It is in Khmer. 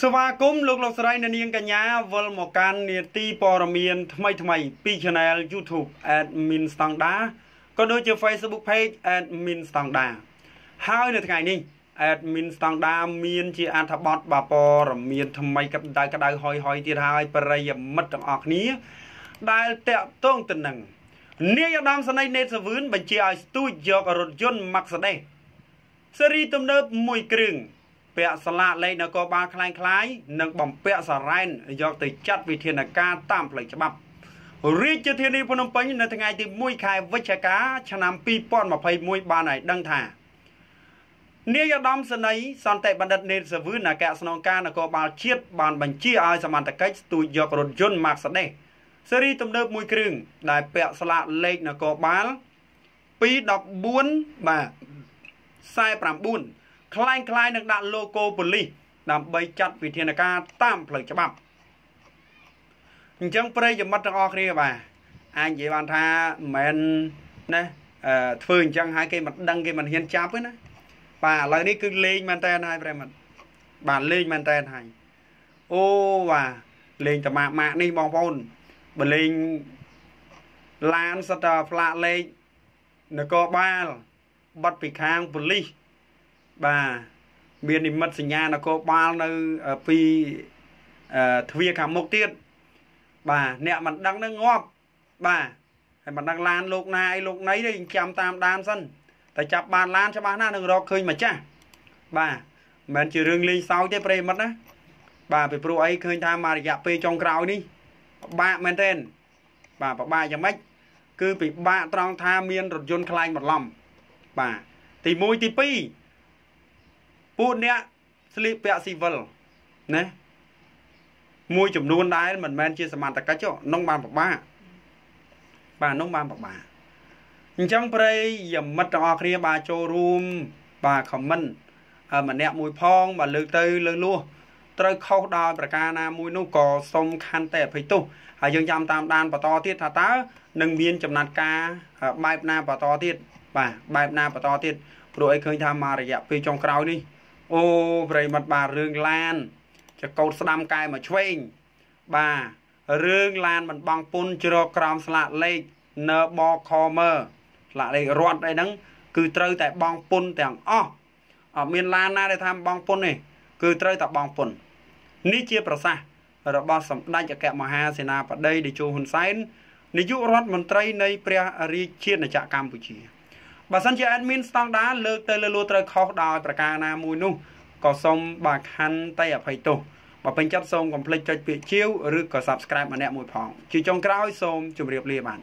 ស្វាគមន៍លោកលោកស្រីអ្នកនាងកញ្ញាវិលមកកាន់នាទីព័ត៌មានថ្មីថ្មីពី Channel YouTube Admin Standard ក៏ដូចជា Facebook Page Admin Standard ហើយនៅថ្ងៃនេះ Admin Standard មានជាអត្ថបទបាព័ត៌មានថ្មីកដៅកដៅហយហយទៀតហើយប្រិយមិត្តទាំងអស់គ្នា ដែលតាក់ទងទៅនឹងនាយឧត្តមសេនីយ៍នេតសាវឿនបញ្ជាឲ្យស្ទូចយករថយន្ត Mercedes ស៊េរីទំនើបមួយគ្រឿងពាក់ស្លាកលេខនគរបាលคล้ายៗនិងបំពាក់សារ៉ែន យកទៅចាត់វិធានការតាមផ្លូវច្បាប់រាជធានីភ្នំពេញនៅថ្ងៃទី1ខែវិច្ឆិកាឆ្នាំ2021បានឲ្យដឹងថានាយឧត្តមសេនីយ៍សន្តិបណ្ឌិតនេនសាវឿនអគ្គស្នងការនគរបាលជាតិបានបញ្ជាឲ្យសមត្ថកិច្ចស្ទូចយករថយន្ត Mercedes ស៊េរីទំនើបមួយគ្រឿងដែលពាក់ស្លាកលេខនគរបាល214បាទ49คล้ายคล้ายនឹងដាក់ logo ប៉ូលីសដើម្បីចាត់វិធានការតាមផ្លូវច្បាប់អញ្ចឹងប្រិយមិត្តទាំងអស់គ្នាបាទអាចនិយាយបានថាមិនណាធ្វើអញ្ចឹងហើយគេមិនដឹងគេមិនហ៊ានចាប់ទេណាបាទឥឡូវនេះគឺលេងមែនតើហើយប្រិមិត្តបាទលេងមែនតើហើយអូបាទលេងតាមម៉ាក់នេះបងប្អូនបើលេងឡានសិតតែផ្លាកលេខនគរបាលបាត់ពីខាងប៉ូលីសបាទមាននិមិត្តសញ្ញានគរបាលនៅពីទ្វារខាងមុខទៀតបាទអ្នកមិនដឹងនឹងងាប់បាទហើយមិនដឹងឡានលោកណាអីលោកណីទេចាំតាមដានសិនតែចាប់បានឡានច្បាស់ណាស់នឹងរកឃើញម្ចាស់បាទមិនមែនជារឿងលេងសើចទេប្រិមិត្តណាបាទពីព្រោះអីឃើញថាមករយៈពេលចុងក្រោយនេះពិបាកមែនទែនបាទពិបាកយ៉ាងម៉េចគឺពិបាកត្រង់ថាមានរថយន្តខ្លែងបន្លំ បាទទី1ទី2ពួកអ្នកស្លៀកពាក់ស៊ីវិលណាមួយចំនួនដែរមិនមែនជាសមត្ថកិច្ចនោះបានពិបាកបាទនោះបានពិបាកអញ្ចឹងប្រិយមិត្តទាំងអស់គ្នាបាទចូលរួមបាទ comment ម្នាក់មួយផង បាទលើកទៅ លើលួសត្រូវខុសដោយប្រការណាមួយ នោះក៏សូមខន្តីអភ័យទោសហើយយើងចាំតាមដានបន្តទៀតថាតើនឹងមានចំណាត់ការបែបណាបន្តទៀតបាទបែបណាបន្តទៀតព្រោះអីឃើញថាមករយៈពេលចុងក្រោយនេះអូប្រិមត្តបាទរឿងឡានចកោតស្ដាំកែមកឆ្វេងបាទរឿងឡានមិនបងពុនជ្រកក្រោមស្លាកលេខ NB Comer ស្លាកលេខរត់អីហ្នឹងគឺត្រូវតែបងពុនទាំងអស់អត់មានឡានណាដែលថាបងពុនទេគឺត្រូវតែបងពុន នេះជាប្រសាសន៍របស់សម្ដេចអគ្គមហាសេនាបតីតេជោហ៊ុនសែននាយករដ្ឋមន្ត្រីនៃព្រះរាជាណាចក្រកម្ពុជាបើសិនជា admin ស្តង់ដារលើកទៅលើលួត្រូវខុសដោយប្រការណាមួយនោះក៏សូមបាទខន្តីអភ័យទោសបើពេញចិត្តសូមកុំភ្លេចចុចពាក្យជាវឬក៏ subscribe ម្នាក់មួយផងជាចុងក្រោយសូមជម្រាបលាបាទ